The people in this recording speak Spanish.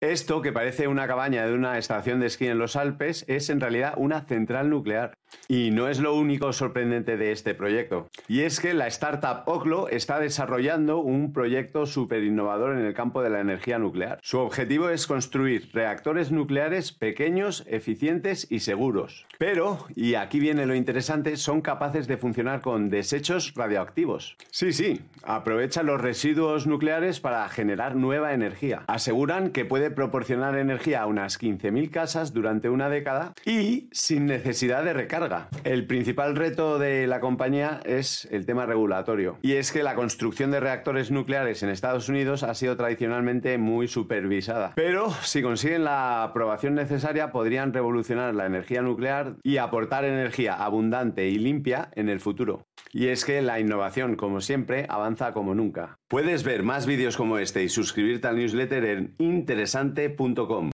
Esto, que parece una cabaña de una estación de esquí en los Alpes, es en realidad una central nuclear. Y no es lo único sorprendente de este proyecto. Y es que la startup Oclo está desarrollando un proyecto súper innovador en el campo de la energía nuclear. Su objetivo es construir reactores nucleares pequeños, eficientes y seguros. Pero, y aquí viene lo interesante, son capaces de funcionar con desechos radioactivos. Sí, sí, aprovechan los residuos nucleares para generar nueva energía. Aseguran que puede proporcionar energía a unas 15.000 casas durante una década y sin necesidad de recarga. El principal reto de la compañía es el tema regulatorio. Y es que la construcción de reactores nucleares en Estados Unidos ha sido tradicionalmente muy supervisada. Pero si consiguen la aprobación necesaria podrían revolucionar la energía nuclear y aportar energía abundante y limpia en el futuro. Y es que la innovación, como siempre, avanza como nunca. Puedes ver más vídeos como este y suscribirte al newsletter en interesante interesante.com.